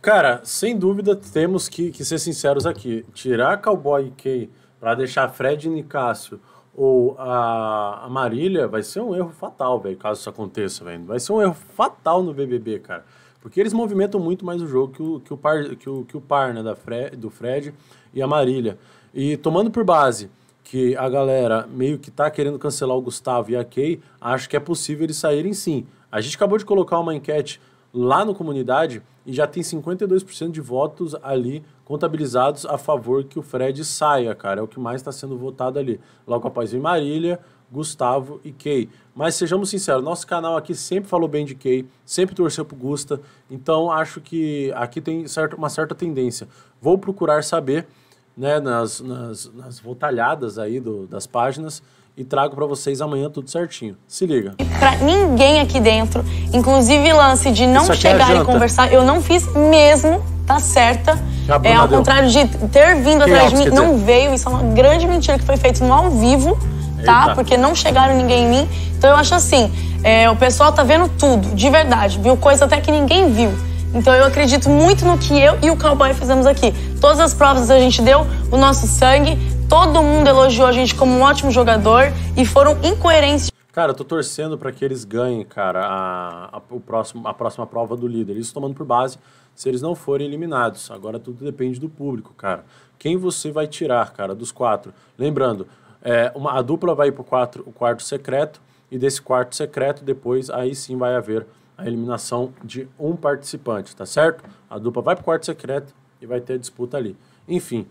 Cara, sem dúvida temos que, que ser sinceros aqui. Tirar Cowboy Kay para deixar Fred e Nicásio ou a, a Marília vai ser um erro fatal, velho, caso isso aconteça, velho. Vai ser um erro fatal no BBB, cara. Porque eles movimentam muito mais o jogo que o, que o par, que o, que o par né, da do Fred e a Marília. E tomando por base que a galera meio que tá querendo cancelar o Gustavo e a Kay, acho que é possível eles saírem sim. A gente acabou de colocar uma enquete lá no comunidade e já tem 52% de votos ali contabilizados a favor que o Fred saia, cara. É o que mais está sendo votado ali. Logo após vem Marília, Gustavo e Kay. Mas sejamos sinceros, nosso canal aqui sempre falou bem de Kay, sempre torceu pro Gusta, então acho que aqui tem certo, uma certa tendência. Vou procurar saber, né, nas, nas, nas voltalhadas aí do, das páginas, e trago para vocês amanhã tudo certinho. Se liga. Para pra ninguém aqui dentro, inclusive lance de não é chegar é e conversar, eu não fiz mesmo, tá certa. É ao deu. contrário de ter vindo atrás de mim, não dizer? veio. Isso é uma grande mentira que foi feita no ao vivo, tá? Eita. Porque não chegaram ninguém em mim. Então eu acho assim, é, o pessoal tá vendo tudo, de verdade. Viu coisa até que ninguém viu. Então eu acredito muito no que eu e o cowboy fizemos aqui. Todas as provas a gente deu o nosso sangue, Todo mundo elogiou a gente como um ótimo jogador e foram incoerentes. Cara, eu tô torcendo para que eles ganhem, cara, a, a, o próximo, a próxima prova do líder. Isso tomando por base se eles não forem eliminados. Agora tudo depende do público, cara. Quem você vai tirar, cara, dos quatro? Lembrando, é, uma, a dupla vai ir pro quatro, o quarto secreto, e desse quarto secreto, depois aí sim vai haver a eliminação de um participante, tá certo? A dupla vai pro quarto secreto e vai ter disputa ali. Enfim,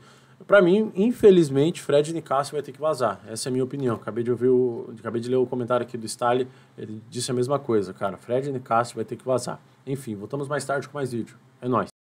para mim, infelizmente, Fred Nicasio vai ter que vazar. Essa é a minha opinião. Acabei de ouvir o, acabei de ler o comentário aqui do Stali, ele disse a mesma coisa, cara. Fred Nicasio vai ter que vazar. Enfim, voltamos mais tarde com mais vídeo. É nós.